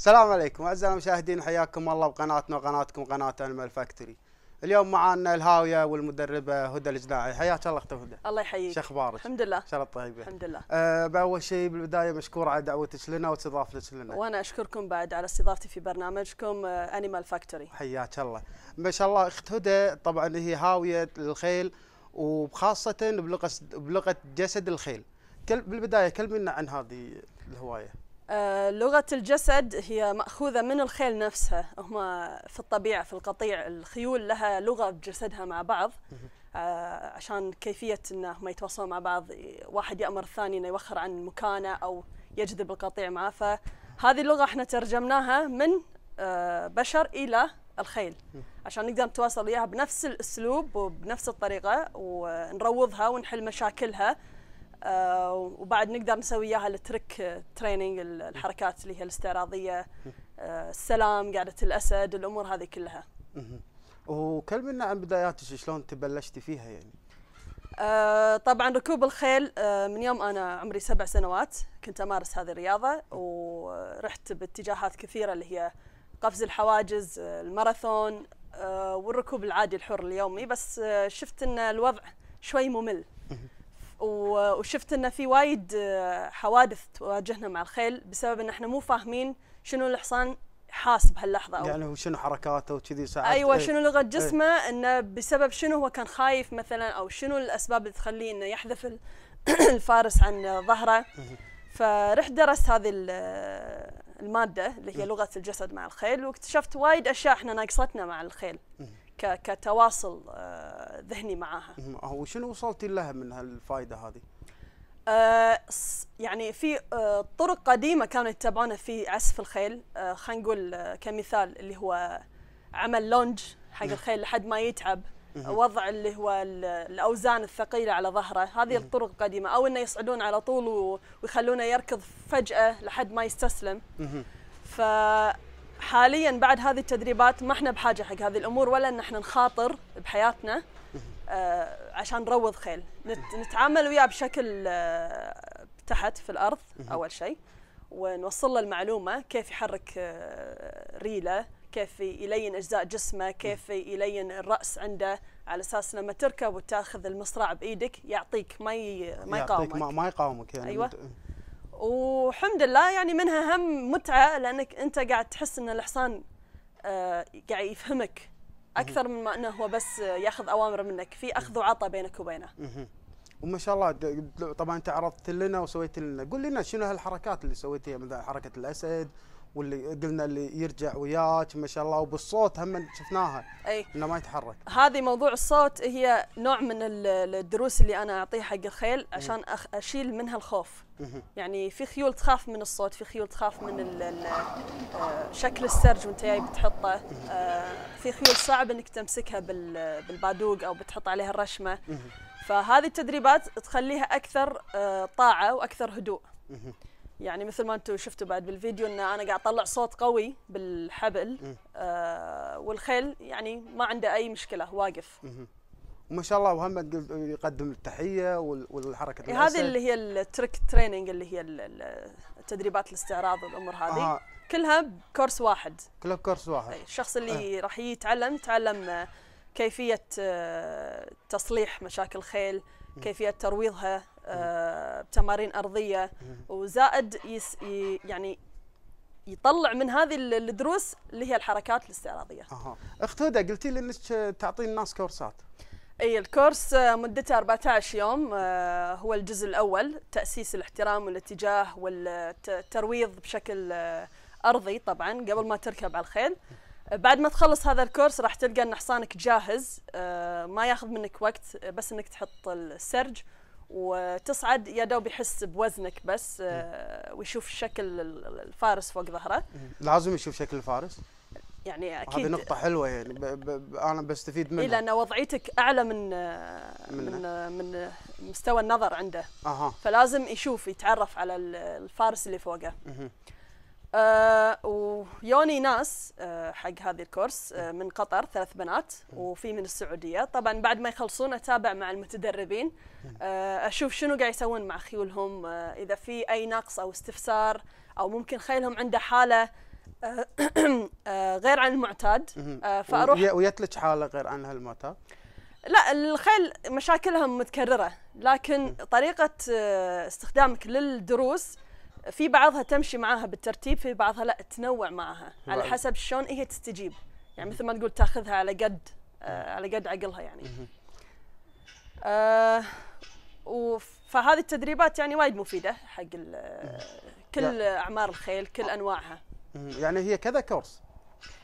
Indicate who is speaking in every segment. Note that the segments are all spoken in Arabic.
Speaker 1: السلام عليكم اعزائي المشاهدين حياكم الله بقناتنا وقناتكم قناه انمال فاكتوري. اليوم معانا الهاويه والمدربه هدى الجناعي حياك الله اخت هدى. الله يحييك. شو اخبارك؟ الحمد لله. شرط طيبه. الحمد لله. أه باول شيء بالبدايه مشكور على دعوتك لنا واستضافتك لنا.
Speaker 2: وانا اشكركم بعد على استضافتي في برنامجكم انيمال أه، فاكتوري.
Speaker 1: حياك الله. ما شاء الله اخت هدى طبعا هي هاويه للخيل وخاصه بلغه بلغه جسد الخيل. بالبدايه كلمنا عن هذه الهوايه.
Speaker 2: آه، لغة الجسد هي مأخوذة من الخيل نفسها هم في الطبيعة في القطيع الخيول لها لغة بجسدها مع بعض آه، عشان كيفية أنهم يتواصلون مع بعض واحد يأمر الثاني أنه يوخر عن مكانه أو يجذب القطيع معه فهذه اللغة احنا ترجمناها من آه، بشر إلى الخيل عشان نقدر نتواصل وياها بنفس الأسلوب وبنفس الطريقة ونروضها ونحل مشاكلها آه، وبعد نقدر نسوي اياها التريك تريننج آه، الحركات اللي هي الاستعراضيه آه، السلام قاعده الاسد الامور هذه كلها.
Speaker 1: وكلمنا عن بداياتك شلون تبلشتي فيها يعني.
Speaker 2: طبعا ركوب الخيل من يوم انا عمري سبع سنوات كنت امارس هذه الرياضه ورحت باتجاهات كثيره اللي هي قفز الحواجز الماراثون والركوب العادي الحر اليومي بس شفت ان الوضع شوي ممل وشفت انه في وايد آه، حوادث تواجهنا مع الخيل بسبب ان احنا مو فاهمين شنو الحصان حاس بهاللحظه أو يعني
Speaker 1: هو شنو حركاته وكذي ساعات ايوه إيه، شنو لغه إيه. جسمه ايه
Speaker 2: انه بسبب شنو هو كان خايف مثلا او شنو الاسباب اللي تخليه انه يحذف الفارس عن ظهره فرحت درست هذه الماده اللي هي لغه الجسد مع الخيل واكتشفت وايد اشياء احنا ناقصتنا مع الخيل كتواصل آه، ذهني معاها
Speaker 1: وشنو وصلتي لها من هالفائده هذه
Speaker 2: آه، يعني في آه، طرق قديمه كانوا يتبعونها في عزف الخيل خلينا نقول كمثال اللي هو عمل لونج حق الخيل لحد ما يتعب وضع اللي هو الاوزان الثقيله على ظهره هذه الطرق القديمه او انه يصعدون على طول ويخلونه يركض فجاه لحد ما يستسلم ف حاليا بعد هذه التدريبات ما احنا بحاجه حق هذه الامور ولا ان احنا نخاطر بحياتنا آه، عشان نروض خيل نتعامل وياه بشكل آه، تحت في الارض اول شيء ونوصل له المعلومه كيف يحرك آه، ريله كيف يلين اجزاء جسمه كيف يلين الراس عنده على اساس لما تركب وتاخذ المصرع بايدك يعطيك ما ما يقاومك يعطيك
Speaker 1: ما يقاومك يعني ايوه
Speaker 2: والحمد لله يعني منها هم متعه لانك انت قاعد تحس ان الحصان آه قاعد يفهمك اكثر من ما انه هو بس ياخذ اوامر منك في اخذ وعطاء بينك وبينه
Speaker 1: وما شاء الله طبعا انت عرضت لنا وسويت لنا قول لنا شنو هالحركات اللي سويتيها مثلا حركه الاسد واللي قلنا اللي يرجع وياك ما شاء الله وبالصوت هم شفناها اي انه ما يتحرك
Speaker 2: هذه موضوع الصوت هي نوع من الدروس اللي انا اعطيه حق الخيل عشان أخ اشيل منها الخوف يعني في خيول تخاف من الصوت في خيول تخاف من الـ الـ آه، شكل السرج وانت جاي بتحطه آه، في خيول صعب انك تمسكها بالبادوق او بتحط عليها الرشمه فهذه التدريبات تخليها اكثر آه، طاعه واكثر هدوء يعني مثل ما انتم شفتوا بعد بالفيديو ان انا قاعد اطلع صوت قوي بالحبل آه والخيل يعني ما عنده اي مشكله واقف
Speaker 1: م. وما شاء الله ومحمد يقدم التحيه والحركه إيه هذه اللي هي
Speaker 2: التريك تريننج اللي هي التدريبات الاستعراض والامور هذه آه. كلها بكورس واحد
Speaker 1: كلها بكورس واحد
Speaker 2: إيه، الشخص اللي آه. راح يتعلم يتعلم آه، كيفيه آه، تصليح مشاكل خيل كيفيه ترويضها آه، بتمارين ارضيه وزائد يس يعني يطلع من هذه الدروس اللي هي الحركات الاستعراضيه.
Speaker 1: اها اخت هدى قلتي لي انك تعطين الناس كورسات.
Speaker 2: اي الكورس مدته 14 يوم آه، هو الجزء الاول تاسيس الاحترام والاتجاه والترويض بشكل آه، ارضي طبعا قبل ما تركب على الخيل. بعد ما تخلص هذا الكورس راح تلقى ان حصانك جاهز ما ياخذ منك وقت بس انك تحط السرج وتصعد يا دوب يحس بوزنك بس آه، ويشوف شكل الفارس فوق ظهره
Speaker 1: لازم يشوف شكل الفارس
Speaker 2: يعني اكيد هذه نقطة
Speaker 1: حلوة يعني ب ب انا بستفيد منها اي لان
Speaker 2: وضعيتك اعلى من آه، من آه، من مستوى النظر عنده اها فلازم يشوف يتعرف على الفارس اللي فوقه آه ويوني ناس آه حق هذا الكورس آه من قطر ثلاث بنات وفي من السعوديه طبعا بعد ما يخلصون اتابع مع المتدربين آه اشوف شنو قاعد يسوون مع خيولهم آه اذا في اي نقص او استفسار او ممكن خيلهم عنده حاله آه آه غير عن المعتاد آه فاروح
Speaker 1: ويتلك حاله غير عن المعتاد؟
Speaker 2: لا الخيل مشاكلهم متكرره لكن طريقه آه، استخدامك للدروس في بعضها تمشي معاها بالترتيب في بعضها لا تنوع معاها على حسب شلون هي تستجيب يعني مثل ما تقول تاخذها على قد آه على قد عقلها يعني آه فهذه التدريبات يعني وايد مفيده حق آه، كل اعمار الخيل كل آه. انواعها
Speaker 1: يعني هي كذا كورس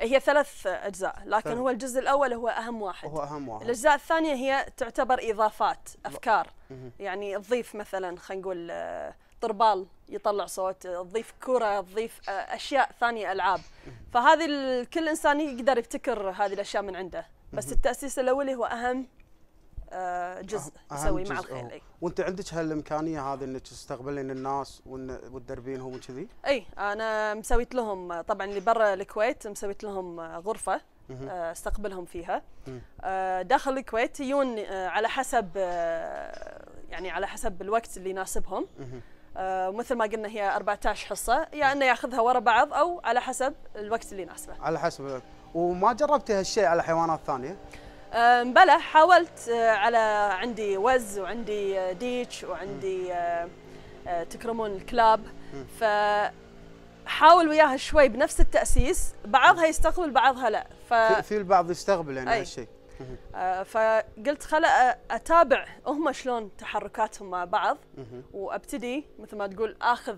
Speaker 2: هي ثلاث اجزاء لكن هو الجزء الاول هو اهم واحد هو
Speaker 1: اهم واحد الاجزاء
Speaker 2: الثانيه هي تعتبر اضافات افكار يعني تضيف مثلا خلينا نقول آه طربال يطلع صوت تضيف كره تضيف آه، اشياء ثانيه العاب فهذه كل انسان يقدر يبتكر هذه الاشياء من عنده بس التاسيس الاولي هو اهم آه، جزء يسوي مع الخيل
Speaker 1: وانت عندك هالامكانيه هذه انك تستقبلين الناس وتدربينهم وكذي؟
Speaker 2: اي انا مسويت لهم طبعا اللي برا الكويت مسويت لهم غرفه آه، استقبلهم فيها داخل الكويت يجون على حسب يعني على حسب الوقت اللي يناسبهم آه، مثل ما قلنا هي 14 حصه يا يعني انه ياخذها ورا بعض او على حسب الوقت اللي يناسبه
Speaker 1: على حسب الوقت وما جربت هالشيء على حيوانات ثانيه
Speaker 2: آه، بلى حاولت آه، على عندي وز وعندي ديتش وعندي تكرمون الكلاب ف حاول وياها شوي بنفس التاسيس بعضها يستقبل بعضها لا ف... في
Speaker 1: البعض يستقبل يعني هالشيء
Speaker 2: آه، فقلت خل آه، اتابع هم شلون تحركاتهم مع بعض وابتدي مثل ما تقول اخذ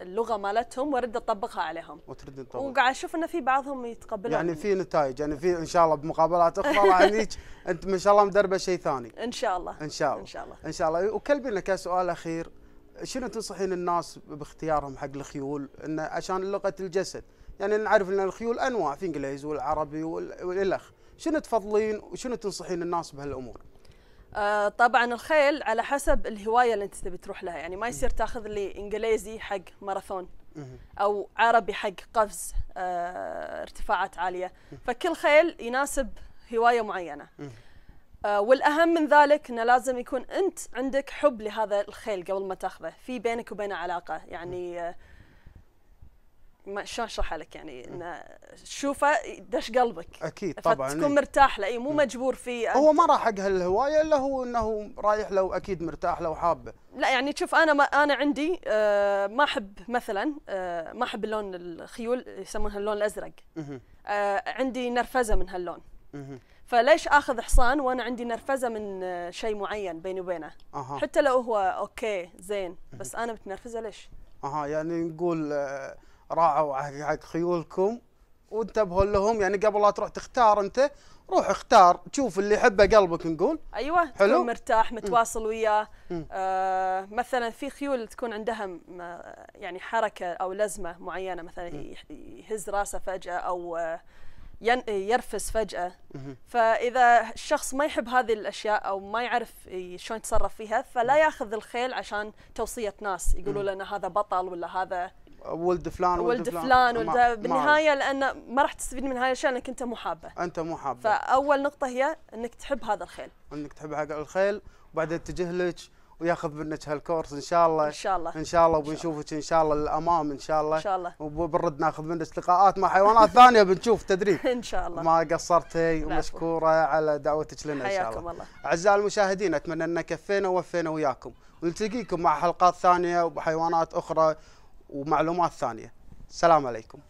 Speaker 2: اللغه مالتهم وارد اطبقها عليهم
Speaker 1: وترد تطبقها وقاعد
Speaker 2: اشوف انه في بعضهم يتقبلون يعني في
Speaker 1: نتائج يعني في ان شاء الله بمقابلات اخرى راح نيج انت ما شاء الله مدربه شيء ثاني ان شاء الله ان شاء الله ان شاء الله ان شاء الله وكلبي لك سؤال اخير شنو تنصحين الناس باختيارهم حق الخيول انه عشان لغه الجسد يعني نعرف ان الخيول انواع في انجليزي والعربي والالخ شنو تفضلين وشنو تنصحين الناس بهالامور؟
Speaker 2: آه طبعا الخيل على حسب الهوايه اللي انت تبي تروح لها يعني ما يصير تاخذ لي انجليزي حق ماراثون او عربي حق قفز آه ارتفاعات عاليه فكل خيل يناسب هوايه معينه آه والاهم من ذلك انه لازم يكون انت عندك حب لهذا الخيل قبل ما تاخذه في بينك وبينه علاقه يعني آه شلون اشرح لك يعني انه تشوفه دش قلبك
Speaker 1: اكيد طبعا تكون إيه.
Speaker 2: مرتاح له مو مجبور فيه هو ما راح حق هالهوايه
Speaker 1: الا هو انه رايح له اكيد مرتاح له وحابه
Speaker 2: لا يعني شوف انا ما انا عندي آه، ما احب مثلا آه، ما احب اللون الخيول يسمونها اللون الازرق آه، عندي نرفزه من هاللون فليش اخذ حصان وانا عندي نرفزه من شيء معين بيني وبينه حتى لو هو اوكي زين بس انا متنرفزه ليش
Speaker 1: اها يعني نقول آه راعوا عهدي حق خيولكم وانتبهوا لهم يعني قبل لا تروح تختار انت روح اختار شوف اللي يحبه قلبك نقول
Speaker 2: ايوه حلو تكون مرتاح متواصل وياه آه مثلا في خيول تكون عندها آه، يعني حركه او لزمه معينه مثلا مم. يهز راسه فجاه او آه، يرفس فجاه مم. فاذا الشخص ما يحب هذه الاشياء او ما يعرف آه، شلون يتصرف فيها فلا ياخذ الخيل عشان توصيه ناس يقولوا ان هذا بطل ولا هذا
Speaker 1: ولد فلان ولد, فلان ولد بالنهايه
Speaker 2: لان ما راح تستفيد من هاي الاشياء لانك انت مو حابه
Speaker 1: انت مو حابه
Speaker 2: فاول نقطه هي انك تحب هذا الخيل
Speaker 1: انك تحب هذا الخيل وبعدين يتجه لك وياخذ منك هالكورس ان شاء الله ان شاء الله ان شاء الله وبنشوفك ان شاء الله للامام ان شاء الله ان شاء الله وبنرد ناخذ منك لقاءات مع حيوانات ثانيه بنشوف تدريب ان شاء الله ما قصرتي ومشكوره على دعوتك لنا ان شاء الله, حياكم الله. اعزائي المشاهدين اتمنى ان كفينا ووفينا وياكم ونلتقيكم مع حلقات ثانيه وحيوانات اخرى ومعلومات ثانيه السلام عليكم